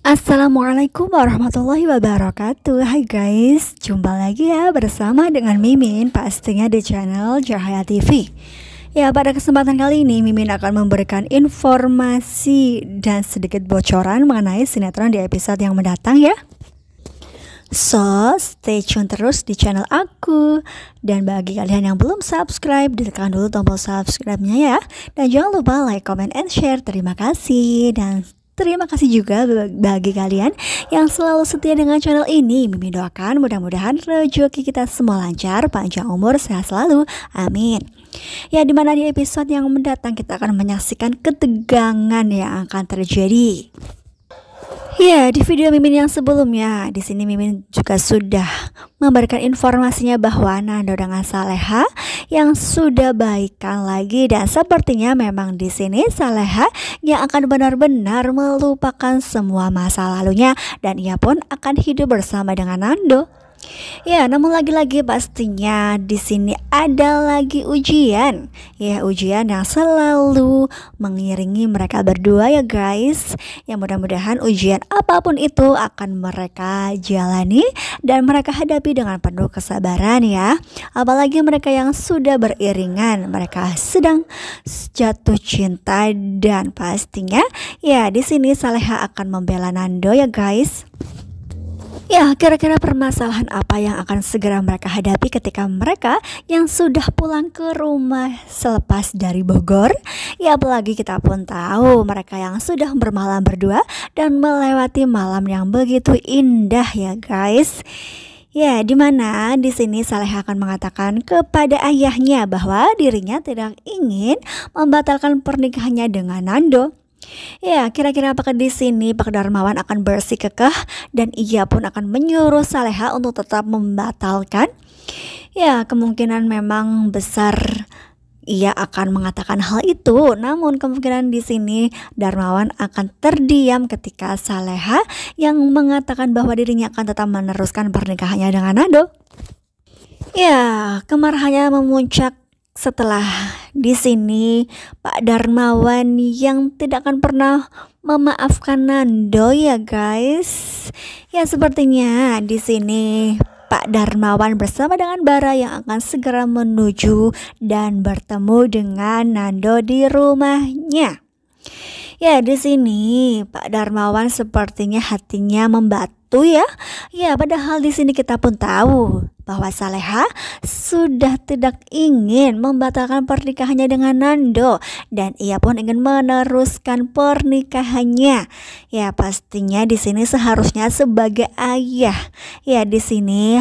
Assalamualaikum warahmatullahi wabarakatuh Hai guys, jumpa lagi ya bersama dengan Mimin pastinya di channel Cahaya TV Ya pada kesempatan kali ini Mimin akan memberikan informasi dan sedikit bocoran mengenai sinetron di episode yang mendatang ya So, stay tune terus di channel aku Dan bagi kalian yang belum subscribe, ditekan dulu tombol subscribe-nya ya Dan jangan lupa like, comment, and share Terima kasih Dan Terima kasih juga bagi kalian yang selalu setia dengan channel ini. Mimi doakan mudah-mudahan rezeki kita semua lancar, panjang umur, sehat selalu. Amin. Ya di mana di episode yang mendatang kita akan menyaksikan ketegangan yang akan terjadi. Ya, di video Mimin yang sebelumnya, di sini Mimin juga sudah memberikan informasinya bahwa Nando dengan Saleha yang sudah baikkan lagi dan sepertinya memang di sini Saleha yang akan benar-benar melupakan semua masa lalunya dan ia pun akan hidup bersama dengan Nando. Ya, namun lagi-lagi pastinya di sini ada lagi ujian. Ya, ujian yang selalu mengiringi mereka berdua ya guys. Yang mudah-mudahan ujian apapun itu akan mereka jalani dan mereka hadapi dengan penuh kesabaran ya. Apalagi mereka yang sudah beriringan, mereka sedang jatuh cinta dan pastinya ya di sini Saleha akan membela Nando ya guys. Ya, kira-kira permasalahan apa yang akan segera mereka hadapi ketika mereka yang sudah pulang ke rumah selepas dari Bogor? Ya, apalagi kita pun tahu mereka yang sudah bermalam berdua dan melewati malam yang begitu indah ya, guys. Ya, di mana di sini Saleh akan mengatakan kepada ayahnya bahwa dirinya tidak ingin membatalkan pernikahannya dengan Nando Ya, kira-kira apakah di sini Pak Darmawan akan bersih dan ia pun akan menyuruh Saleha untuk tetap membatalkan? Ya, kemungkinan memang besar ia akan mengatakan hal itu. Namun kemungkinan di sini Darmawan akan terdiam ketika Saleha yang mengatakan bahwa dirinya akan tetap meneruskan pernikahannya dengan Nado. Ya, kemarahannya memuncak setelah di sini Pak Darmawan yang tidak akan pernah memaafkan Nando ya guys. Ya sepertinya di sini Pak Darmawan bersama dengan Bara yang akan segera menuju dan bertemu dengan Nando di rumahnya. Ya di sini Pak Darmawan sepertinya hatinya membatu ya. Ya, padahal di sini kita pun tahu bahwa Saleha sudah tidak ingin membatalkan pernikahannya dengan Nando dan ia pun ingin meneruskan pernikahannya. Ya, pastinya di sini seharusnya sebagai ayah. Ya, di sini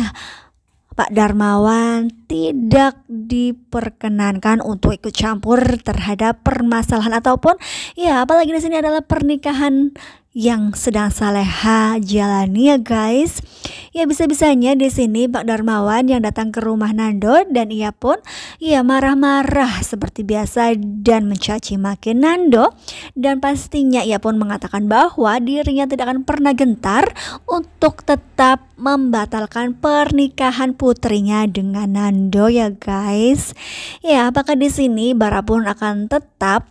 Pak Darmawan tidak diperkenankan untuk ikut campur terhadap permasalahan ataupun ya apalagi di sini adalah pernikahan yang sedang saleha jalani ya guys Ya bisa-bisanya di sini Pak Darmawan yang datang ke rumah Nando dan ia pun ya marah-marah seperti biasa dan mencaci maki Nando dan pastinya ia pun mengatakan bahwa dirinya tidak akan pernah gentar untuk tetap membatalkan pernikahan putrinya dengan Nando ya guys. Ya apakah di sini Bara pun akan tetap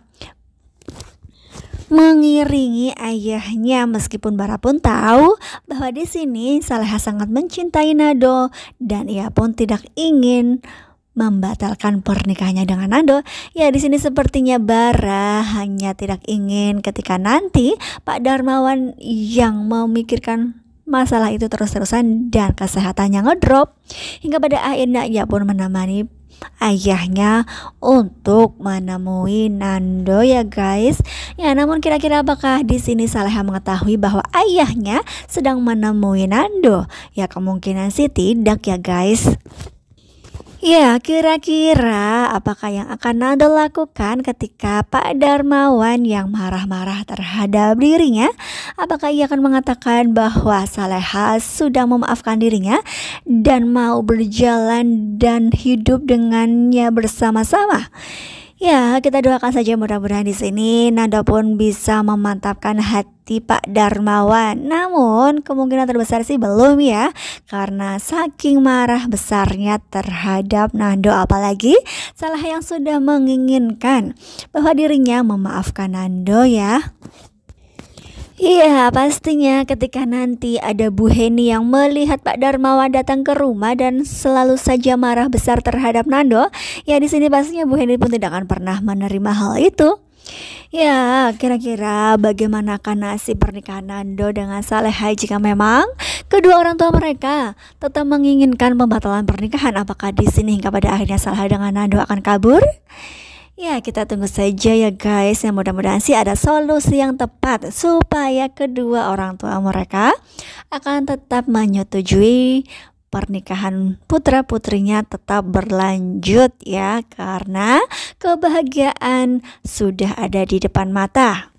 mengiringi ayahnya meskipun Bara pun tahu bahwa di sini Saleha sangat mencintai Nado dan ia pun tidak ingin membatalkan pernikahannya dengan Nando. Ya di sini sepertinya Bara hanya tidak ingin ketika nanti Pak Darmawan yang memikirkan masalah itu terus-terusan dan kesehatannya ngedrop hingga pada akhirnya ia pun menemani ayahnya untuk menemui Nando ya guys. Ya namun kira-kira apakah di sini Saleha mengetahui bahwa ayahnya sedang menemui Nando? Ya kemungkinan sih tidak ya guys. Ya, kira-kira apakah yang akan Nando lakukan ketika Pak Darmawan yang marah-marah terhadap dirinya? Apakah ia akan mengatakan bahwa Saleha sudah memaafkan dirinya dan mau berjalan dan hidup dengannya bersama-sama? Ya, kita doakan saja mudah-mudahan di sini Nanda pun bisa memantapkan hati Pak Darmawan. Namun, kemungkinan terbesar sih belum ya, karena saking marah besarnya terhadap Nando apalagi salah yang sudah menginginkan bahwa dirinya memaafkan Nando ya. Iya, pastinya ketika nanti ada Bu Heni yang melihat Pak Darmawan datang ke rumah dan selalu saja marah besar terhadap Nando, ya di sini pastinya Bu Heni pun tidak akan pernah menerima hal itu. Ya, kira-kira bagaimanakah nasib pernikahan Nando dengan Saleha jika memang kedua orang tua mereka tetap menginginkan pembatalan pernikahan? Apakah di sini hingga pada akhirnya Saleha dengan Nando akan kabur? Ya, kita tunggu saja ya guys. Yang mudah-mudahan sih ada solusi yang tepat supaya kedua orang tua mereka akan tetap menyetujui pernikahan putra-putrinya tetap berlanjut ya karena kebahagiaan sudah ada di depan mata.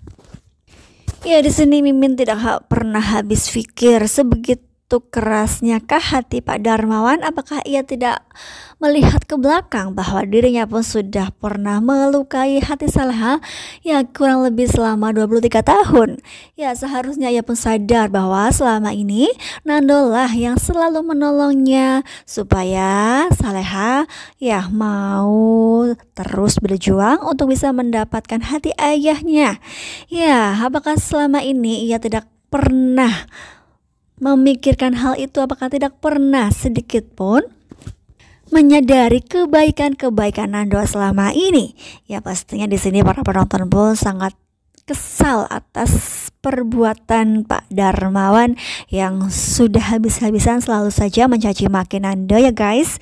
Ya di sini Mimin tidak pernah habis pikir sebegitu begitu kerasnya kah hati Pak Darmawan? Apakah ia tidak melihat ke belakang bahwa dirinya pun sudah pernah melukai hati Salha ya kurang lebih selama 23 tahun? Ya seharusnya ia pun sadar bahwa selama ini Nandolah yang selalu menolongnya supaya Salha ya mau terus berjuang untuk bisa mendapatkan hati ayahnya. Ya, apakah selama ini ia tidak pernah memikirkan hal itu apakah tidak pernah sedikit pun menyadari kebaikan-kebaikan Nando selama ini. Ya pastinya di sini para penonton pun sangat kesal atas perbuatan Pak Darmawan yang sudah habis-habisan selalu saja mencaci maki Nando ya guys.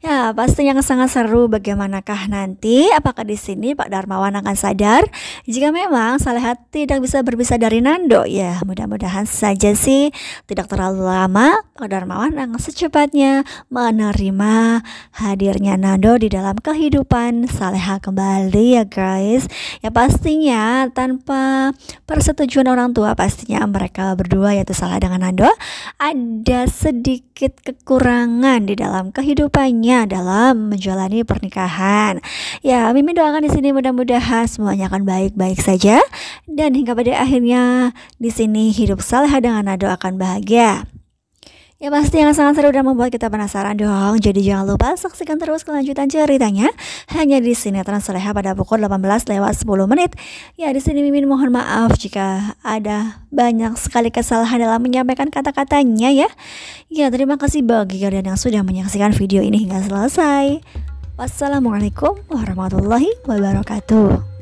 Ya, pastinya sangat seru bagaimanakah nanti apakah di sini Pak Darmawan akan sadar jika memang Salehat tidak bisa berpisah dari Nando ya. Mudah-mudahan saja sih tidak terlalu lama Pak Darmawan akan secepatnya menerima hadirnya Nando di dalam kehidupan Saleha kembali ya guys. Ya pastinya tanpa persetujuan orang orang tua pastinya mereka berdua yaitu Salah dengan Nando ada sedikit kekurangan di dalam kehidupannya dalam menjalani pernikahan. Ya, Mimi doakan di sini mudah-mudahan semuanya akan baik-baik saja dan hingga pada akhirnya di sini hidup Salah dengan Nando akan bahagia. Ya pasti yang sangat seru dan membuat kita penasaran dong. Jadi jangan lupa saksikan terus kelanjutan ceritanya hanya di Sinetron Transleha pada pukul 18 lewat 10 menit. Ya di sini Mimin mohon maaf jika ada banyak sekali kesalahan dalam menyampaikan kata-katanya ya. Ya terima kasih bagi kalian yang sudah menyaksikan video ini hingga selesai. Wassalamualaikum warahmatullahi wabarakatuh.